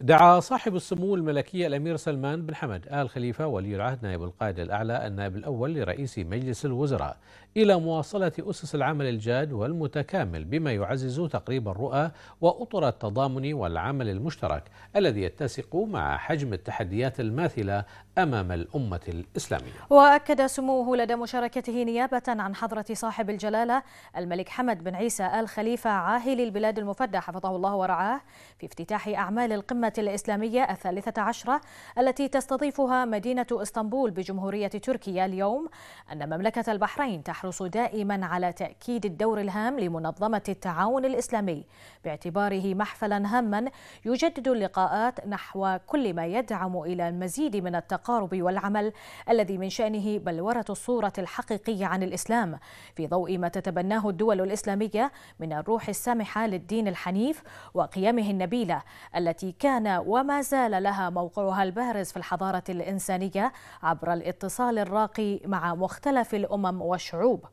دعا صاحب السمو الملكي الأمير سلمان بن حمد آل خليفة ولي العهد نائب القائد الأعلى النائب الأول لرئيس مجلس الوزراء إلى مواصلة أسس العمل الجاد والمتكامل بما يعزز تقريب الرؤى وأطر التضامن والعمل المشترك الذي يتسق مع حجم التحديات الماثلة أمام الأمة الإسلامية وأكد سموه لدى مشاركته نيابة عن حضرة صاحب الجلالة الملك حمد بن عيسى آل خليفة عاهل البلاد المفدى حفظه الله ورعاه في افتتاح أعمال القمة الإسلامية الثالثة عشرة التي تستضيفها مدينة إسطنبول بجمهورية تركيا اليوم أن مملكة البحرين تحرص دائما على تأكيد الدور الهام لمنظمة التعاون الإسلامي باعتباره محفلا هاما يجدد اللقاءات نحو كل ما يدعم إلى المزيد من التقارب والعمل الذي من شأنه بلورة الصورة الحقيقية عن الإسلام في ضوء ما تتبناه الدول الإسلامية من الروح السامحة للدين الحنيف وقيمه النبيلة التي كان كان وما زال لها موقعها البارز في الحضارة الإنسانية عبر الاتصال الراقي مع مختلف الأمم والشعوب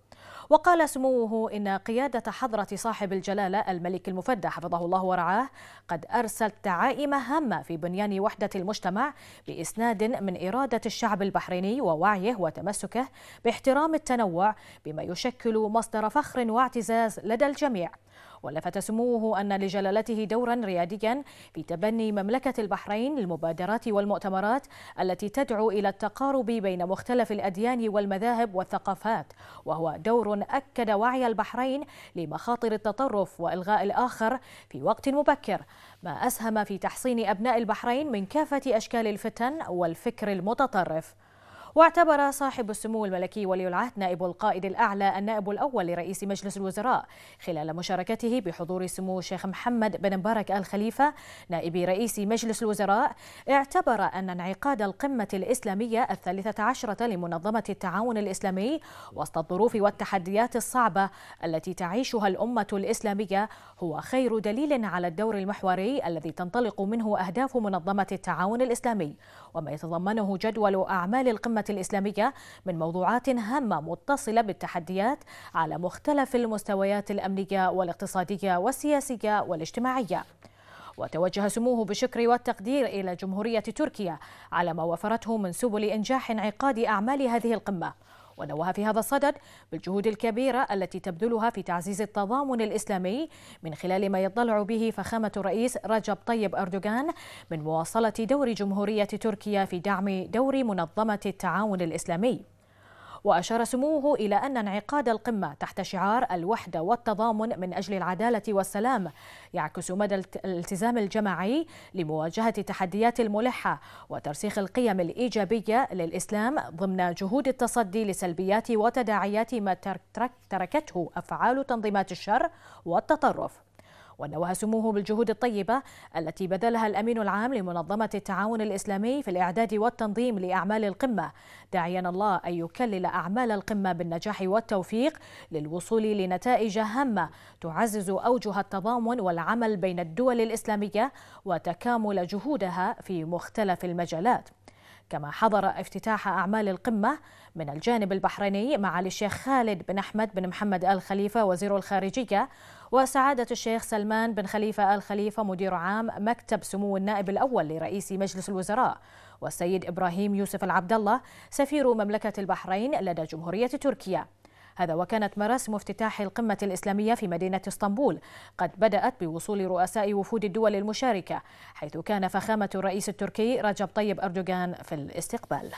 وقال سموه إن قيادة حضرة صاحب الجلالة الملك المفدى حفظه الله ورعاه قد أرسلت دعائم هامة في بنيان وحدة المجتمع بإسناد من إرادة الشعب البحريني ووعيه وتمسكه باحترام التنوع بما يشكل مصدر فخر واعتزاز لدى الجميع ولفت سموه أن لجلالته دورا رياديا في تبني مملكة البحرين للمبادرات والمؤتمرات التي تدعو إلى التقارب بين مختلف الأديان والمذاهب والثقافات وهو دور أكد وعي البحرين لمخاطر التطرف وإلغاء الآخر في وقت مبكر ما أسهم في تحصين أبناء البحرين من كافة أشكال الفتن والفكر المتطرف واعتبر صاحب السمو الملكي ولي العهد نائب القائد الأعلى النائب الأول لرئيس مجلس الوزراء خلال مشاركته بحضور سمو الشيخ محمد بن مبارك آل خليفة نائب رئيس مجلس الوزراء اعتبر أن انعقاد القمة الإسلامية الثالثة عشرة لمنظمة التعاون الإسلامي وسط الظروف والتحديات الصعبة التي تعيشها الأمة الإسلامية هو خير دليل على الدور المحوري الذي تنطلق منه أهداف منظمة التعاون الإسلامي وما يتضمنه جدول أعمال القمة الإسلامية من موضوعات هامة متصلة بالتحديات على مختلف المستويات الأمنية والاقتصادية والسياسية والاجتماعية وتوجه سموه بالشكر والتقدير إلى جمهورية تركيا على ما وفرته من سبل إنجاح انعقاد أعمال هذه القمة ونوه في هذا الصدد بالجهود الكبيرة التي تبذلها في تعزيز التضامن الإسلامي من خلال ما يطلع به فخامة الرئيس رجب طيب أردوغان من مواصلة دور جمهورية تركيا في دعم دور منظمة التعاون الإسلامي وأشار سموه إلى أن انعقاد القمة تحت شعار الوحدة والتضامن من أجل العدالة والسلام يعكس مدى الالتزام الجماعي لمواجهة التحديات الملحة وترسيخ القيم الإيجابية للإسلام ضمن جهود التصدي لسلبيات وتداعيات ما تركته أفعال تنظيمات الشر والتطرف ونوه سموه بالجهود الطيبة التي بذلها الأمين العام لمنظمة التعاون الإسلامي في الإعداد والتنظيم لأعمال القمة داعيا الله أن يكلل أعمال القمة بالنجاح والتوفيق للوصول لنتائج هامة تعزز أوجه التضامن والعمل بين الدول الإسلامية وتكامل جهودها في مختلف المجالات كما حضر افتتاح أعمال القمة من الجانب البحريني معالي الشيخ خالد بن أحمد بن محمد آل خليفة وزير الخارجية وسعادة الشيخ سلمان بن خليفة آل خليفة مدير عام مكتب سمو النائب الأول لرئيس مجلس الوزراء والسيد إبراهيم يوسف العبد الله سفير مملكة البحرين لدى جمهورية تركيا هذا وكانت مراسم افتتاح القمة الإسلامية في مدينة اسطنبول قد بدأت بوصول رؤساء وفود الدول المشاركة حيث كان فخامة الرئيس التركي رجب طيب أردوغان في الاستقبال